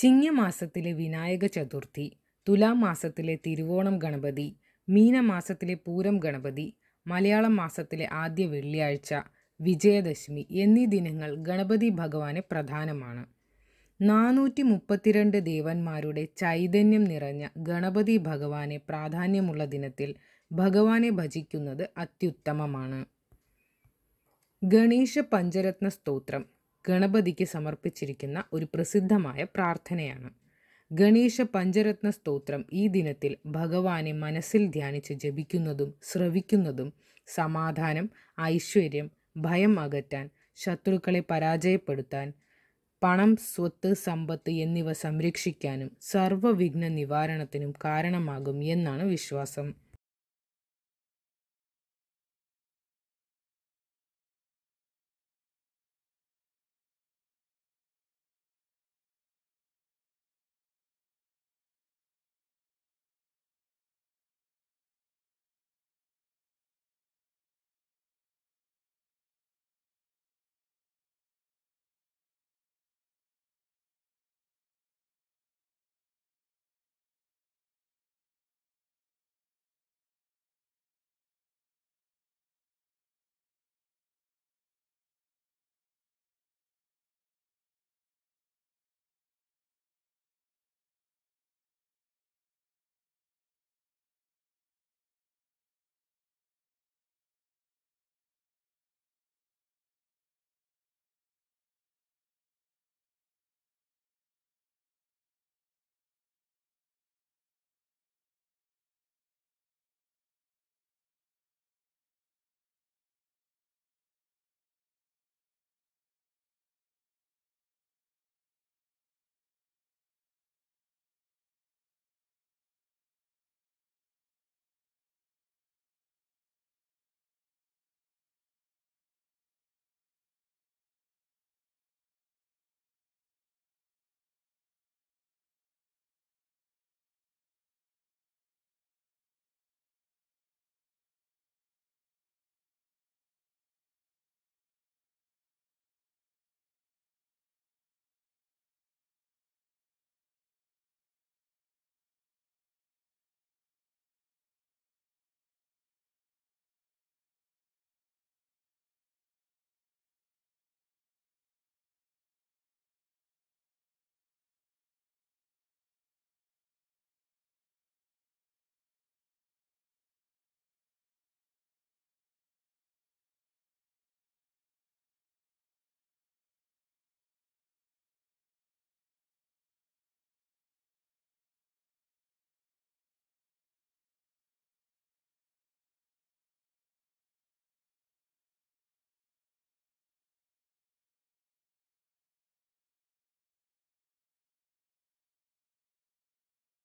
ചിങ്ങമാസത്തിലെ വിനായക ചതുർത്ഥി തുലാം മാസത്തിലെ തിരുവോണം ഗണപതി മീനമാസത്തിലെ പൂരം ഗണപതി മലയാളം മാസത്തിലെ ആദ്യ വെള്ളിയാഴ്ച വിജയദശമി എന്നീ ദിനങ്ങൾ ഗണപതി ഭഗവാന് പ്രധാനമാണ് നാനൂറ്റി മുപ്പത്തിരണ്ട് ദേവന്മാരുടെ ചൈതന്യം നിറഞ്ഞ ഗണപതി ഭഗവാനെ പ്രാധാന്യമുള്ള ദിനത്തിൽ ഭഗവാനെ ഭജിക്കുന്നത് അത്യുത്തമമാണ് ഗണേശ പഞ്ചരത്ന സ്തോത്രം ഗണപതിക്ക് സമർപ്പിച്ചിരിക്കുന്ന ഒരു പ്രസിദ്ധമായ പ്രാർത്ഥനയാണ് ഗണേശ പഞ്ചരത്ന സ്തോത്രം ഈ ദിനത്തിൽ ഭഗവാനെ മനസ്സിൽ ധ്യാനിച്ച് ജപിക്കുന്നതും ശ്രവിക്കുന്നതും സമാധാനം ഐശ്വര്യം ഭയം അകറ്റാൻ ശത്രുക്കളെ പരാജയപ്പെടുത്താൻ പണം സ്വത്ത് സമ്പത്ത് എന്നിവ സംരക്ഷിക്കാനും സർവ്വവിഘ്ന നിവാരണത്തിനും കാരണമാകും എന്നാണ് വിശ്വാസം